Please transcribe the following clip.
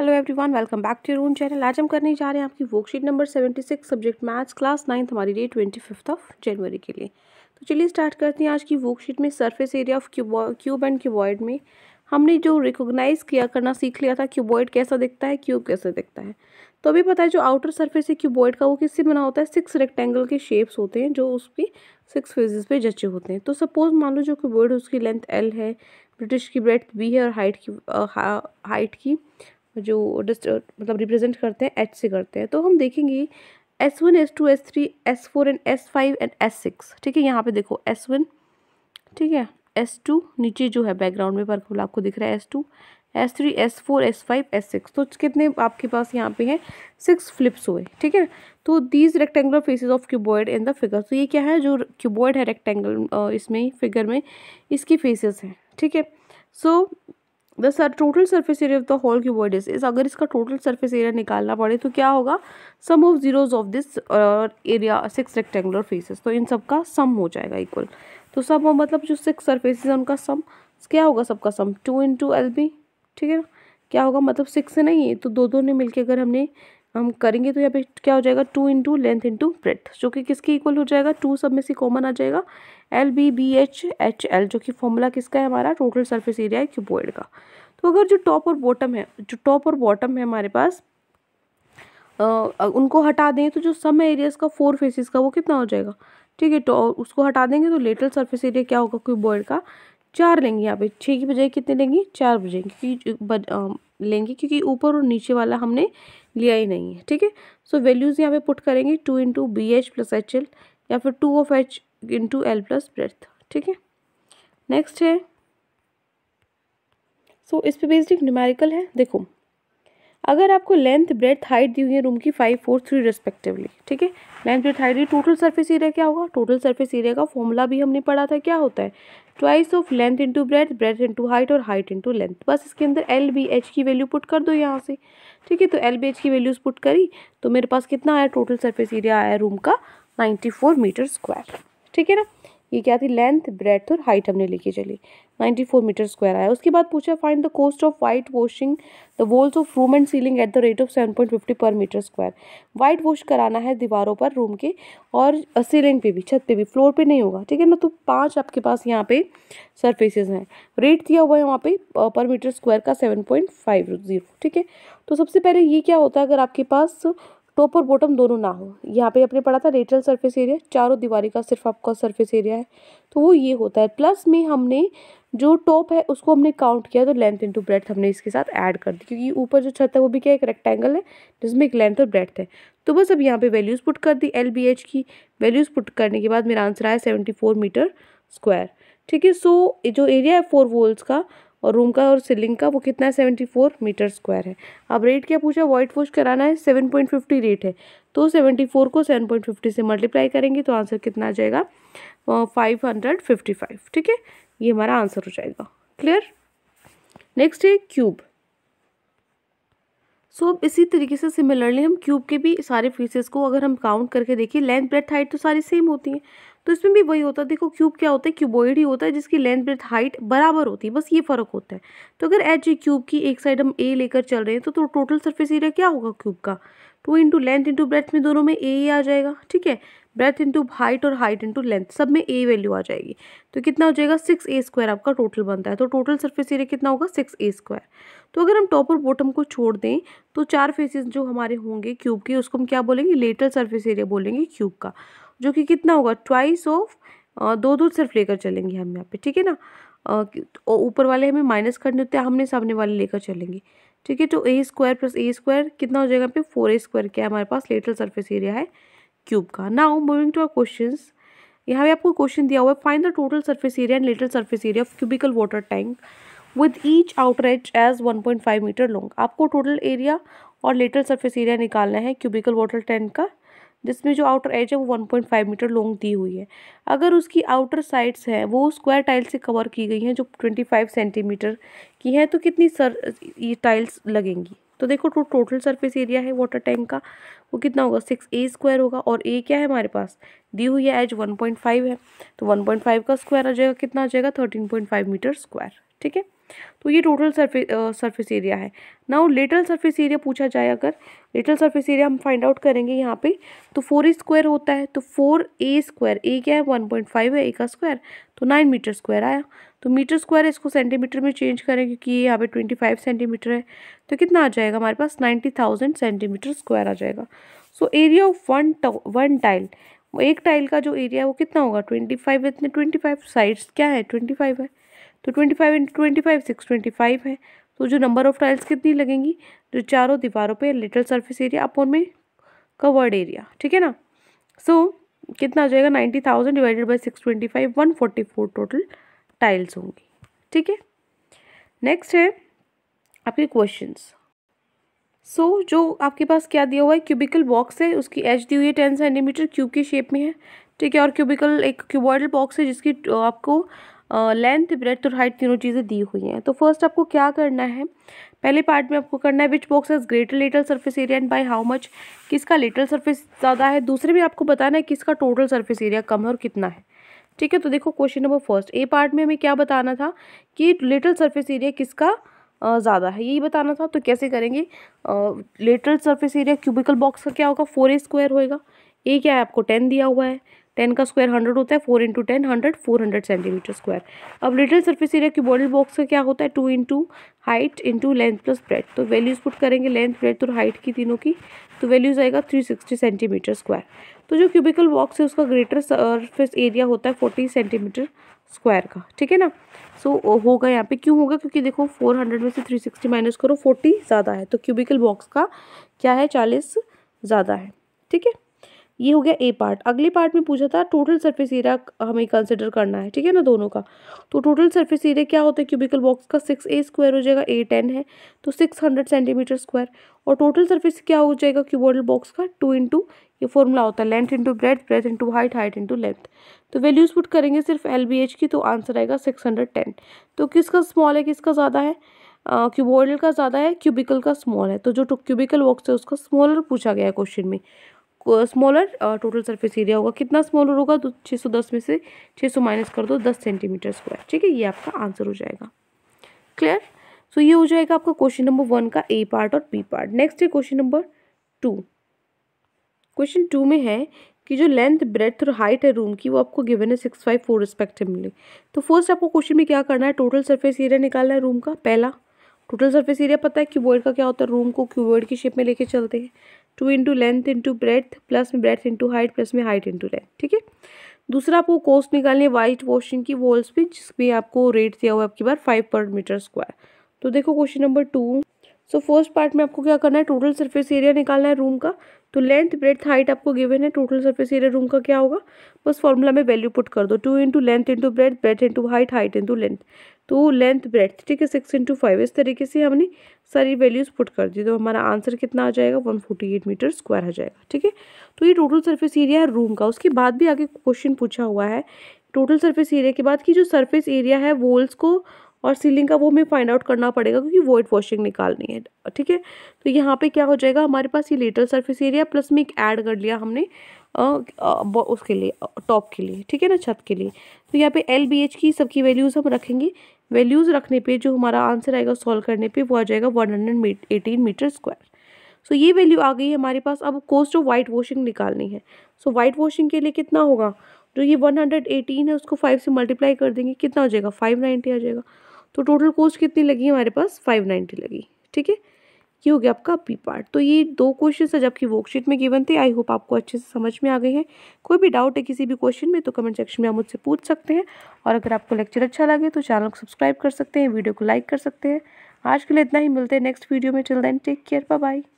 hello everyone welcome back to your own channel आज हम करने जा रहे हैं आपकी worksheet number seventy six subject maths class ninth हमारी date twenty fifth of January के लिए तो चलिए स्टार्ट करते हैं आज की वर्कशीट में surface area of cube and cuboid में हमने जो रिकोगनाइज़ किया करना सीख लिया था क्यूबॉइड कैसा दिखता है क्यूब कैसा दिखता है तो अभी पता है जो आउटर सर्फेस है क्यूबॉइड का वो किससे बना होता है सिक्स रेक्टेंगल के शेप्स होते हैं जो उसकी सिक्स फेजेस पे जचे होते हैं तो सपोज मान लो जो क्यूबॉइड उसकी लेंथ एल है ब्रिटिश की ब्रेथ बी है और हाइट की हाइट की जो डिस्ट मतलब रिप्रेजेंट करते हैं एच से करते हैं तो हम देखेंगे S one S two S three S four and S five and S six ठीक है यहाँ पे देखो एस वन ठीक है एस टू नीचे जो है बैकग्राउंड में पर्पल आपको दिख रहा है S two S three S four S five S six तो कितने आपके पास यहाँ पे हैं सिक्स फ्लिप्स हुए ठीक है तो these rectangular faces of cuboid in the figure तो ये क्या है जो क्यूबॉयड है रेक्टेंगल इसमें फिगर में इसकी फेसेस हैं ठीक है so the sir total surface area of the whole cuboid is इस अगर इसका टोटल सर्फेस एरिया निकालना पड़े तो क्या होगा sum of zeros of this area six rectangular faces तो इन सब का सम हो जाएगा इक्वल तो सब मतलब जो सिक्स सर्फेसिस है उनका सम क्या होगा सबका sum two in two L B ठीक है ना क्या होगा मतलब सिक्स से नहीं है तो दो दो ने मिलकर अगर हमने हम करेंगे तो यहाँ पे क्या हो जाएगा two into length into breadth जो कि किसके इक्वल हो जाएगा टू सब में से कॉमन आ जाएगा L B B H H L जो कि फॉर्मूला किसका है हमारा टोटल सरफेस एरिया है क्यूबोइड का तो अगर जो टॉप और बॉटम है जो टॉप और बॉटम है हमारे पास उनको हटा दें तो जो सम एरियाज का फोर फेसिस का वो कितना हो जाएगा ठीक है तो उसको हटा देंगे तो लेटरल सरफेस एरिया क्या होगा क्यूबोइड का चार लेंगे यहाँ पे छः की बजाय कितने लेंगे चार बजे क्योंकि लेंगे क्योंकि ऊपर और नीचे वाला हमने लिया ही नहीं है ठीक है सो वैल्यूज़ यहाँ पे पुट करेंगे two into B H plus H L या फिर two of H into L plus breadth ठीक है नेक्स्ट है सो so, इस पे बेस्ड एक न्यूमेरिकल है देखो अगर आपको लेंथ ब्रेथ हाइट दी हुई है रूम की फाइव फोर थ्री रेस्पेक्टिवली ठीक है लेंथ ब्रेथ हाइट दी टोटल सर्फेस एरिया क्या होगा टोटल सर्फेस एरिया का फॉर्मूला भी हमने पढ़ा था क्या होता है twice of length into breadth breadth into height और हाइट इंटू लेंथ बस इसके अंदर एल बी एच की वैल्यू पुट कर दो यहाँ से ठीक है तो एल बी एच की वैल्यूज पुट करी तो मेरे पास कितना आया टोटल सर्फेस एरिया आया रूम का नाइन्टी फोर मीटर स्क्वायर ठीक है ना ये क्या थी लेंथ ब्रेथ और हाइट हमने लेके चली 94 मीटर स्क्वायर आया उसके बाद पूछा find the cost of white washing the walls of room and ceiling at the rate of 7.50 per metre square white wash कराना है दीवारों पर रूम के और सीलिंग पे भी छत पे भी फ्लोर पे नहीं होगा ठीक है ना तो पांच आपके पास यहाँ पे सरफेसेस हैं रेट दिया हुआ है वहाँ पे पर मीटर स्क्वायर का सेवन ठीक है तो सबसे पहले ये क्या होता है अगर आपके पास टॉप और बॉटम दोनों ना हो यहाँ पे आपने पढ़ा था रेटरल सरफेस एरिया चारों दीवारी का सिर्फ आपका सरफेस एरिया है तो वो ये होता है प्लस में हमने जो टॉप है उसको हमने काउंट किया तो लेंथ इंटू ब्रेथ हमने इसके साथ ऐड कर दी क्योंकि ऊपर जो छत है वो भी क्या एक रेक्टेंगल है जिसमें एक लेंथ और ब्रेथ है तो बस अब यहाँ पर वैल्यूज़ पुट कर दी एल बी एच की वैल्यूज़ पुट करने के बाद मेरा आंसर आया सेवेंटी फोर मीटर स्क्वायर ठीक है सो जो एरिया है फोर वोल्स का और रूम का और सीलिंग का वो कितना है सेवेंटी फोर मीटर स्क्वायर है अब रेट क्या पूछा वाइट वॉश कराना है सेवन पॉइंट फिफ्टी रेट है तो सेवेंटी फोर को सेवन पॉइंट फिफ्टी से मल्टीप्लाई करेंगे तो आंसर कितना आ जाएगा फाइव हंड्रेड फिफ्टी फाइव ठीक है ये हमारा आंसर हो जाएगा क्लियर नेक्स्ट है क्यूब सो so, अब इसी तरीके से सिमिलरली हम क्यूब के भी सारे फीसेस को अगर हम काउंट करके देखिए लेंथ ब्रेथ हाइट तो सारी सेम होती है तो इसमें भी वही होता है देखो क्यूब क्या होता है क्यूबॉइड ही होता है जिसकी लेंथ ब्रेथ हाइट बराबर होती है बस ये फ़र्क होता है तो अगर एच क्यूब की एक साइड हम ए लेकर चल रहे हैं तो, तो टोटल सर्फेस एरिया क्या होगा क्यूब का two into length into breadth में दोनों में ए आ जाएगा ठीक है ब्रेथ इंटू हाइट और हाइट इंटू लेंथ सब में ए वैल्यू आ जाएगी तो कितना हो जाएगा सिक्स ए स्क्वायर आपका टोटल बनता है तो टोटल सर्फेस एरिया कितना होगा सिक्स ए स्क्वायर तो अगर हम टॉप और बॉटम को छोड़ दें तो चार फेसेस जो हमारे होंगे क्यूब के उसको हम क्या बोलेंगे लेटर सर्फेस एरिया बोलेंगे क्यूब का जो कि कितना होगा ट्वाइस ऑफ दो दो सिर्फ लेकर चलेंगे हम यहाँ पे ठीक है ना तो ऊपर वाले हमें माइनस करने होते हैं हमने सामने वाले लेकर चलेंगे ठीक है तो A square plus A square कितना हो जाएगा पे फोर ए स्क्वायर क्या हमारे पास लेटल सर्फेस एरिया है क्यूब का now moving to our question यहाँ पे आपको क्वेश्चन दिया हुआ है find the total surface area and lateral surface area of cubical water tank with each outer edge 1.5 metre long आपको टोटल एरिया और लेटल सर्फेस एरिया निकालना है क्यूबिकल वाटर टैंक का जिसमें जो आउटर एज है वो one point five metre long दी हुई है अगर उसकी आउटर साइड्स हैं वो स्क्वायर टाइल्स से कवर की गई हैं जो ट्वेंटी फाइव सेंटीमीटर की हैं तो कितनी सर ये टाइल्स लगेंगी तो देखो तो टोटल सरफेस एरिया है वाटर टैंक का वो कितना होगा सिक्स ए स्क्वायर होगा और ए क्या है हमारे पास दी हुई है एज वन पॉइंट फाइव है तो वन पॉइंट फाइव का स्क्वायर आ जाएगा कितना आ जाएगा thirteen point five metre square ठीक है तो ये टोटल सरफेस एरिया है नाउ लिटल सरफेस एरिया पूछा जाए अगर लिटल सरफेस एरिया हम फाइंड आउट करेंगे यहाँ पे तो फोर ए स्क्वायर होता है तो फोर ए स्क्वायर ए क्या है वन पॉइंट फाइव है ए का स्क्वायर तो नाइन मीटर स्क्वायर आया तो मीटर स्क्वायर इसको सेंटीमीटर में चेंज करें क्योंकि ये यहाँ पर ट्वेंटी फाइव सेंटीमीटर है तो कितना आ जाएगा हमारे पास नाइन्टी थाउजेंड सेंटीमीटर स्क्वायर आ जाएगा so area of one one tile एक टाइल का जो एरिया है वो कितना होगा ट्वेंटी फाइव इतने ट्वेंटी फाइव साइड्स क्या है ट्वेंटी फाइव है तो twenty five into twenty five six twenty five है तो जो नंबर ऑफ टाइल्स कितनी लगेंगी जो चारों दीवारों पे लिटल सरफेस एरिया अपॉन में कवर्ड एरिया ठीक है ना सो so, कितना आ जाएगा ninety thousand divided by six twenty five one forty four total tiles होंगी ठीक है नेक्स्ट है आपके क्वेश्चंस सो so, जो आपके पास क्या दिया हुआ है क्यूबिकल बॉक्स है उसकी एज दी हुई है टेन सेंटीमीटर क्यूब की शेप में है ठीक है और क्यूबिकल एक क्यूबॉइडल बॉक्स है जिसकी आपको लेंथ ब्रेथ और हाइट तीनों चीज़ें दी हुई हैं तो फर्स्ट आपको क्या करना है पहले पार्ट में आपको करना है which box is greater lateral surface area and by how much किसका लिटल सर्फेस ज़्यादा है दूसरे में आपको बताना है किसका टोटल सर्फेस एरिया कम है और कितना है ठीक है तो देखो question number first A part में हमें क्या बताना था कि लिटल सर्फेस एरिया किसका ज़्यादा है यही बताना था तो कैसे करेंगे lateral surface area cubical box का क्या होगा फोर ए स्क्वायर होएगा ए क्या है आपको टेन दिया हुआ है टेन का स्क्वायर हंड्रेड होता है four into ten hundred four hundred centimetre square अब लिटिल सर्फेस एरिया की बॉडी बॉक्स का क्या होता है two into height into length plus breadth तो वैल्यूज़ पुट करेंगे लेंथ ब्रेथ और हाइट की तीनों की तो वैल्यूज़ आएगा थ्री सिक्सटी सेंटीमीटर स्क्वायर तो जो क्यूबिकल बॉक्स है उसका ग्रेटर सर्फेस एरिया होता है फोर्टी सेंटीमीटर स्क्वायर का ठीक है ना सो so, होगा यहाँ पे क्यों होगा क्योंकि देखो फोर हंड्रेड में से थ्री सिक्सटी माइनस करो फोर्टी ज़्यादा है तो क्यूबिकल बॉक्स का क्या है चालीस ज़्यादा है ठीक है ये हो गया ए पार्ट अगले पार्ट में पूछा था टोटल सरफेस एरिया हमें कंसिडर करना है ठीक है ना दोनों का तो टोटल सरफेस एरिया क्या होता है क्यूबिकल बॉक्स का सिक्स ए स्क्वायर हो जाएगा ए टेन है तो सिक्स हंड्रेड सेंटीमीटर स्क्वायर और टोटल सरफेस क्या हो जाएगा क्यूबोडल बॉक्स का टू इंटू ये फॉर्मूला होता है length into breadth breadth into height height into length तो वैल्यूज़ पुट करेंगे सिर्फ एल बी एच की तो आंसर आएगा सिक्स हंड्रेड टेन तो किसका स्मॉल है किसका ज़्यादा है क्यूबोडल का ज़्यादा है क्यूबिकल का स्मॉल है तो जो क्यूबिकल बॉक्स है उसका स्मॉलर पूछा गया है क्वेश्चन में स्मॉलर टोटल सरफेस एरिया होगा कितना स्मॉलर होगा तो 610 में से 600 माइनस कर दो 10 सेंटीमीटर स्क्वायर ठीक है ये आपका आंसर हो जाएगा क्लियर सो so, ये हो जाएगा आपका क्वेश्चन नंबर वन का ए पार्ट और बी पार्ट नेक्स्ट है question number two question two में है कि जो लेंथ ब्रेथ और हाइट है रूम की वो आपको गिवन है सिक्स फाइव फोर रिस्पेक्टिवली तो फर्स्ट आपको क्वेश्चन में क्या करना है टोटल सरफेस एरिया निकालना है रूम का पहला टोटल सरफेस एरिया पता है क्यूबोर्ड का क्या होता है रूम को क्यूबोर्ड की शेप में लेके चलते हैं two into length into breadth plus में ब्रेथ इंटू हाइट प्लस में हाइट इंटू लेंथ ठीक है दूसरा आपको कोस्ट निकालनी है वाइट वॉशिंग की वॉल्स पे जिसमें आपको रेट दिया हुआ है आपकी बार फाइव पर मीटर स्क्वायर तो देखो question number two so first part में आपको क्या करना है टोटल सरफेस एरिया निकालना है रूम का तो लेंथ ब्रेथ हाइट आपको गिवन है टोटल सर्फेस एरिया रूम का क्या होगा बस फॉर्मूला में वैल्यू पुट कर दो two into length into breadth breadth into height height into length तो लेंथ ब्रेथ ठीक है सिक्स इंटू फाइव इस तरीके से हमने सारी वैल्यूज़ पुट कर दी तो हमारा आंसर कितना आ जाएगा one forty eight metre square आ जाएगा ठीक है तो ये टोटल सर्फेस एरिया है रूम का उसके बाद भी आगे क्वेश्चन पूछा हुआ है टोटल सर्फेस एरिया के बाद की जो सर्फेस एरिया है वोल्स को और सीलिंग का वो हमें फाइंड आउट करना पड़ेगा क्योंकि वॉइड वॉशिंग निकालनी है ठीक है तो यहाँ पे क्या हो जाएगा हमारे पास ये लेटर सरफेस एरिया प्लस में एक ऐड कर लिया हमने आ, आ, उसके लिए टॉप के लिए ठीक है ना छत के लिए तो यहाँ पे एल बी एच की सबकी वैल्यूज़ हम रखेंगे वैल्यूज़ रखने पर जो हमारा आंसर आएगा सॉल्व करने पर वो आ जाएगा one hundred eighteen metre square so ये वैल्यू आ गई है हमारे पास अब कोस्ट ऑफ वाइट वॉशिंग निकालनी है सो वाइट वॉशिंग के लिए कितना होगा जो ये वन हंड्रेड एटीन है उसको फाइव से मल्टीप्लाई कर देंगे कितना हो जाएगा फाइव नाइन्टी आ जाएगा तो टोटल कॉस्ट कितनी लगी हमारे पास फाइव नाइन्टी लगी ठीक है ये हो गया आपका पी पार्ट तो ये दो क्वेश्चन आज आपकी वर्कशीट में गिवन थे आई होप आपको अच्छे से समझ में आ गए हैं कोई भी डाउट है किसी भी क्वेश्चन में तो कमेंट सेक्शन में आप मुझसे पूछ सकते हैं और अगर आपको लेक्चर अच्छा लगे तो चैनल को सब्सक्राइब कर सकते हैं वीडियो को लाइक कर सकते हैं आज के लिए इतना ही मिलते हैं नेक्स्ट वीडियो में till then take care bye